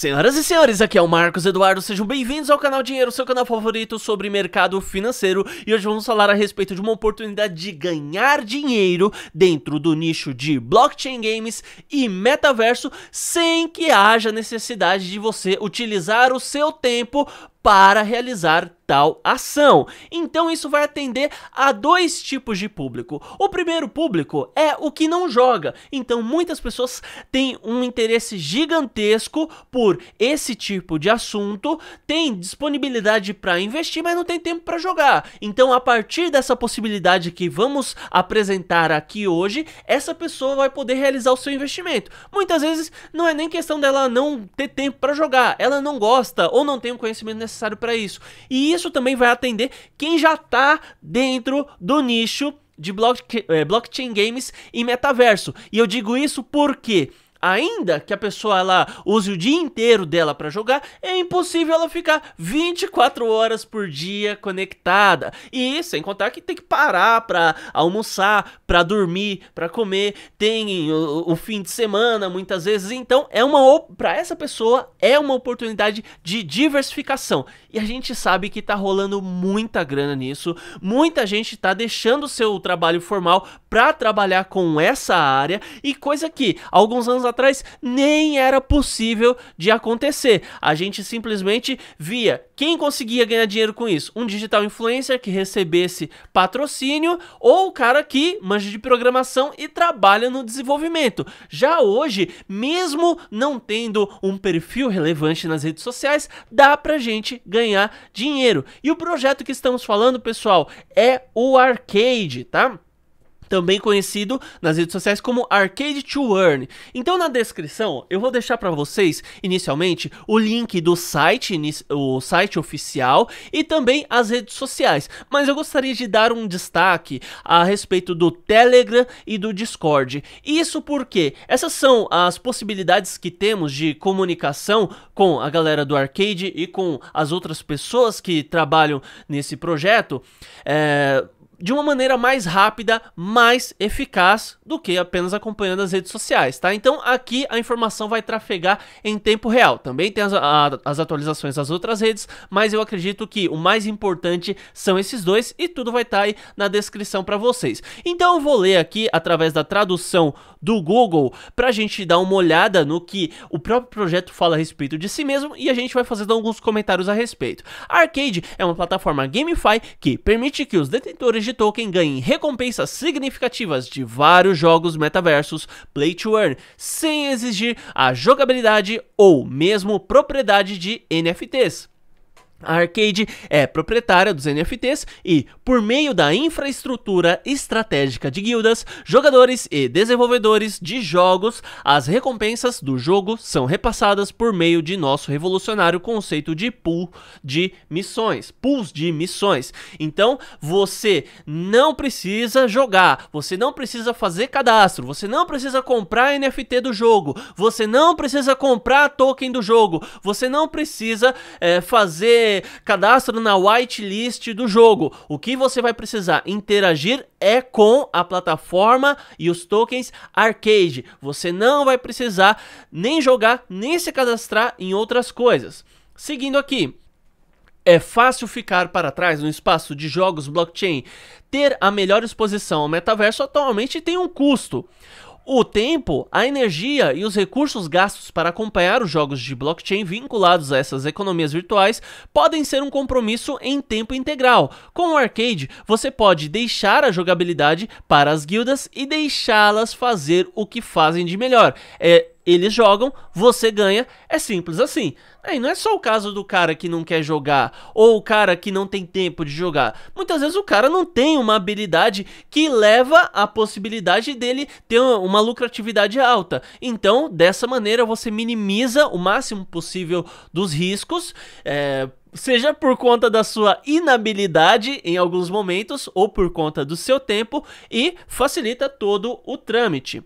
Senhoras e senhores, aqui é o Marcos Eduardo, sejam bem-vindos ao canal Dinheiro, seu canal favorito sobre mercado financeiro e hoje vamos falar a respeito de uma oportunidade de ganhar dinheiro dentro do nicho de blockchain games e metaverso sem que haja necessidade de você utilizar o seu tempo para realizar tal ação. Então isso vai atender a dois tipos de público. O primeiro público é o que não joga. Então muitas pessoas têm um interesse gigantesco por esse tipo de assunto, têm disponibilidade para investir, mas não tem tempo para jogar. Então a partir dessa possibilidade que vamos apresentar aqui hoje, essa pessoa vai poder realizar o seu investimento. Muitas vezes não é nem questão dela não ter tempo para jogar, ela não gosta ou não tem o conhecimento necessário necessário para isso. E isso também vai atender quem já está dentro do nicho de blockchain, eh, blockchain games e metaverso. E eu digo isso porque ainda que a pessoa ela use o dia inteiro dela para jogar, é impossível ela ficar 24 horas por dia conectada. E sem contar que tem que parar para almoçar, para dormir, para comer, tem o, o, fim de semana muitas vezes. Então, é uma para essa pessoa é uma oportunidade de diversificação. E a gente sabe que tá rolando muita grana nisso. Muita gente tá deixando seu trabalho formal para trabalhar com essa área e coisa que alguns anos atrás nem era possível de acontecer. A gente simplesmente via quem conseguia ganhar dinheiro com isso? Um digital influencer que recebesse patrocínio ou o cara que manja de programação e trabalha no desenvolvimento. Já hoje, mesmo não tendo um perfil relevante nas redes sociais, dá pra gente ganhar dinheiro. E o projeto que estamos falando, pessoal, é o Arcade, tá? também conhecido nas redes sociais como Arcade to Earn. Então na descrição eu vou deixar para vocês inicialmente o link do site, o site oficial e também as redes sociais. Mas eu gostaria de dar um destaque a respeito do Telegram e do Discord. Isso porque essas são as possibilidades que temos de comunicação com a galera do arcade e com as outras pessoas que trabalham nesse projeto. É de uma maneira mais rápida, mais eficaz do que apenas acompanhando as redes sociais, tá? Então aqui a informação vai trafegar em tempo real. Também tem as, a, as atualizações das outras redes, mas eu acredito que o mais importante são esses dois e tudo vai estar tá aí na descrição para vocês. Então eu vou ler aqui através da tradução do Google para a gente dar uma olhada no que o próprio projeto fala a respeito de si mesmo e a gente vai fazendo alguns comentários a respeito. Arcade é uma plataforma GameFi que permite que os detentores de de token ganhem recompensas significativas de vários jogos metaversos play to earn, sem exigir a jogabilidade ou mesmo propriedade de NFTs. A Arcade é proprietária dos NFTs e, por meio da infraestrutura estratégica de guildas, jogadores e desenvolvedores de jogos, as recompensas do jogo são repassadas por meio de nosso revolucionário conceito de pool de missões, pools de missões. Então, você não precisa jogar, você não precisa fazer cadastro, você não precisa comprar NFT do jogo, você não precisa comprar token do jogo, você não precisa é, fazer Cadastro cadastra na whitelist do jogo. O que você vai precisar interagir é com a plataforma e os tokens arcade. Você não vai precisar nem jogar, nem se cadastrar em outras coisas. Seguindo aqui, é fácil ficar para trás no espaço de jogos blockchain. Ter a melhor exposição ao metaverso atualmente tem um custo o tempo, a energia e os recursos gastos para acompanhar os jogos de blockchain vinculados a essas economias virtuais podem ser um compromisso em tempo integral. Com o arcade, você pode deixar a jogabilidade para as guildas e deixá-las fazer o que fazem de melhor. É, eles jogam, você ganha, é simples assim. É, e não é só o caso do cara que não quer jogar ou o cara que não tem tempo de jogar. Muitas vezes o cara não tem uma habilidade que leva à possibilidade dele ter uma lucratividade alta. Então, dessa maneira, você minimiza o máximo possível dos riscos. É, seja por conta da sua inabilidade em alguns momentos ou por conta do seu tempo e facilita todo o trâmite.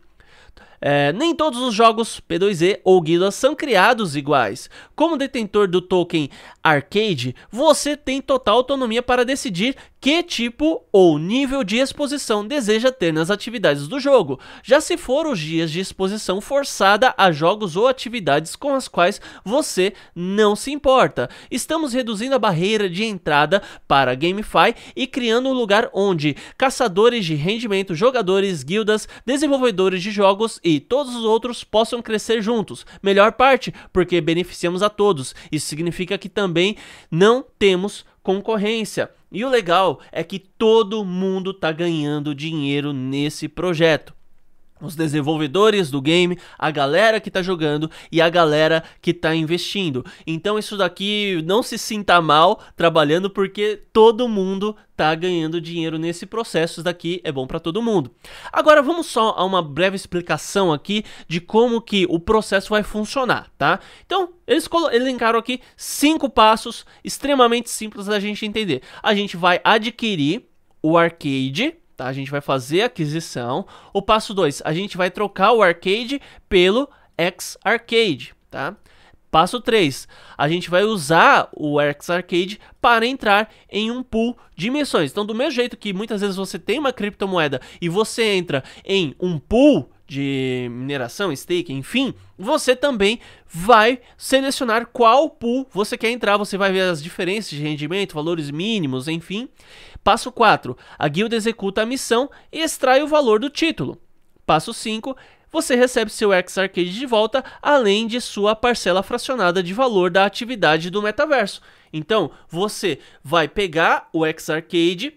É, nem todos os jogos P2E ou guildas são criados iguais. Como detentor do token Arcade, você tem total autonomia para decidir que tipo ou nível de exposição deseja ter nas atividades do jogo, já se for os dias de exposição forçada a jogos ou atividades com as quais você não se importa. Estamos reduzindo a barreira de entrada para GameFi e criando um lugar onde caçadores de rendimento, jogadores, guildas, desenvolvedores de jogos e todos os outros possam crescer juntos. Melhor parte, porque beneficiamos a todos. Isso significa que também não temos concorrência. E o legal é que todo mundo está ganhando dinheiro nesse projeto os desenvolvedores do game, a galera que tá jogando e a galera que tá investindo. Então isso daqui não se sinta mal trabalhando porque todo mundo tá ganhando dinheiro nesse processo, isso daqui é bom para todo mundo. Agora vamos só a uma breve explicação aqui de como que o processo vai funcionar, tá? Então, eles elencaram aqui cinco passos extremamente simples da gente entender. A gente vai adquirir o arcade, Tá, a gente vai fazer a aquisição. O passo 2, a gente vai trocar o arcade pelo X-Arcade, tá? Passo 3, a gente vai usar o X-Arcade para entrar em um pool de missões. Então, do mesmo jeito que muitas vezes você tem uma criptomoeda e você entra em um pool de mineração, stake, enfim, você também vai selecionar qual pool você quer entrar, você vai ver as diferenças de rendimento, valores mínimos, enfim. Passo 4. A guilda executa a missão e extrai o valor do título. Passo 5 você recebe seu X Arcade de volta, além de sua parcela fracionada de valor da atividade do metaverso. Então, você vai pegar o X Arcade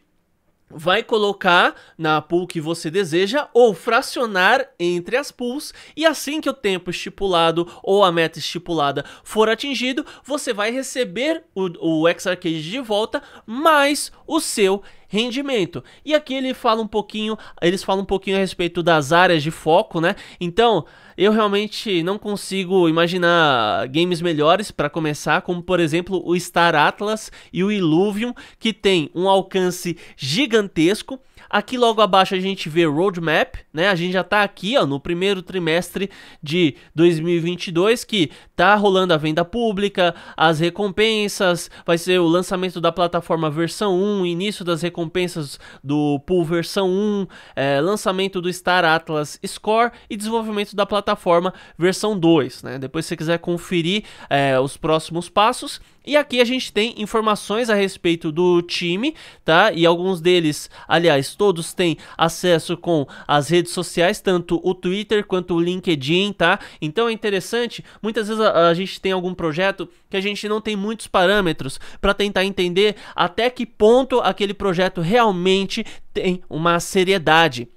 vai colocar na pool que você deseja ou fracionar entre as pools e assim que o tempo estipulado ou a meta estipulada for atingido, você vai receber o, o X-Arcade de volta mais o seu rendimento. E aqui ele fala um pouquinho, eles falam um pouquinho a respeito das áreas de foco, né? Então, eu realmente não consigo imaginar games melhores para começar, como por exemplo o Star Atlas e o Illuvium, que tem um alcance gigantesco. Aqui logo abaixo a gente vê roadmap, né? A gente já tá aqui, ó, no primeiro trimestre de 2022 que tá rolando a venda pública, as recompensas, vai ser o lançamento da plataforma versão 1, início das recompensas do pool versão 1, é, eh, lançamento do Star Atlas Score e desenvolvimento da plataforma plataforma versão 2. Né? Depois, se você quiser conferir é, os próximos passos. E aqui a gente tem informações a respeito do time, tá? E alguns deles, aliás, todos têm acesso com as redes sociais, tanto o Twitter quanto o LinkedIn, tá? Então é interessante, muitas vezes a, a gente tem algum projeto que a gente não tem muitos parâmetros para tentar entender até que ponto aquele projeto realmente tem uma seriedade.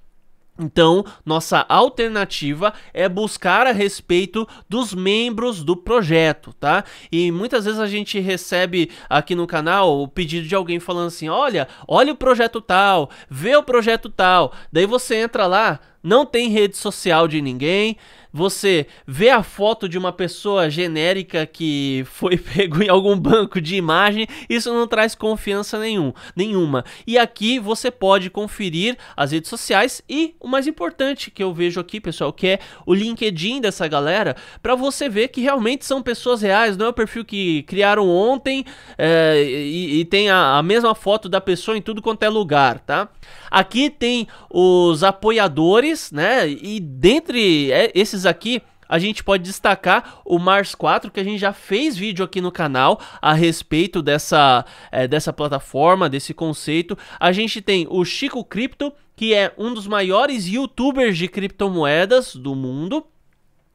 Então, nossa alternativa é buscar a respeito dos membros do projeto, tá? E muitas vezes a gente recebe aqui no canal o pedido de alguém falando assim: "Olha, olha o projeto tal, vê o projeto tal". Daí você entra lá, não tem rede social de ninguém. Você vê a foto de uma pessoa genérica que foi pego em algum banco de imagem, isso não traz confiança nenhum, nenhuma. E aqui você pode conferir as redes sociais e o mais importante que eu vejo aqui, pessoal, que é o LinkedIn dessa galera, para você ver que realmente são pessoas reais, não é o perfil que criaram ontem é, e, e, tem a, a mesma foto da pessoa em tudo quanto é lugar, tá? Aqui tem os apoiadores né? E dentre é, esses aqui, a gente pode destacar o Mars 4, que a gente já fez vídeo aqui no canal a respeito dessa, é, dessa plataforma, desse conceito. A gente tem o Chico Cripto, que é um dos maiores youtubers de criptomoedas do mundo.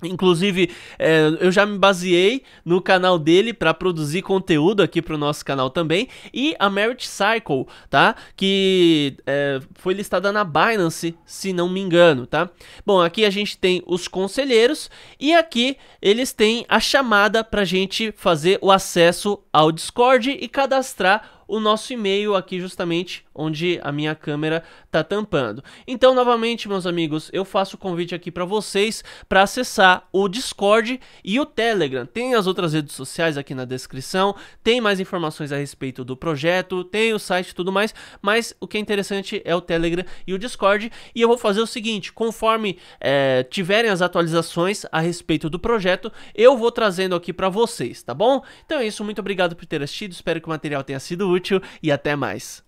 Inclusive, é, eu já me baseei no canal dele para produzir conteúdo aqui para o nosso canal também. E a Merit Cycle, tá? Que é, foi listada na Binance, se não me engano, tá? Bom, aqui a gente tem os conselheiros e aqui eles têm a chamada para gente fazer o acesso ao Discord e cadastrar o nosso e-mail aqui justamente onde a minha câmera está tampando. Então, novamente, meus amigos, eu faço o convite aqui para vocês para acessar o Discord e o Telegram. Tem as outras redes sociais aqui na descrição, tem mais informações a respeito do projeto, tem o site e tudo mais, mas o que é interessante é o Telegram e o Discord. E eu vou fazer o seguinte: conforme é, tiverem as atualizações a respeito do projeto, eu vou trazendo aqui para vocês, tá bom? Então é isso, muito obrigado por ter assistido, espero que o material tenha sido útil e até mais.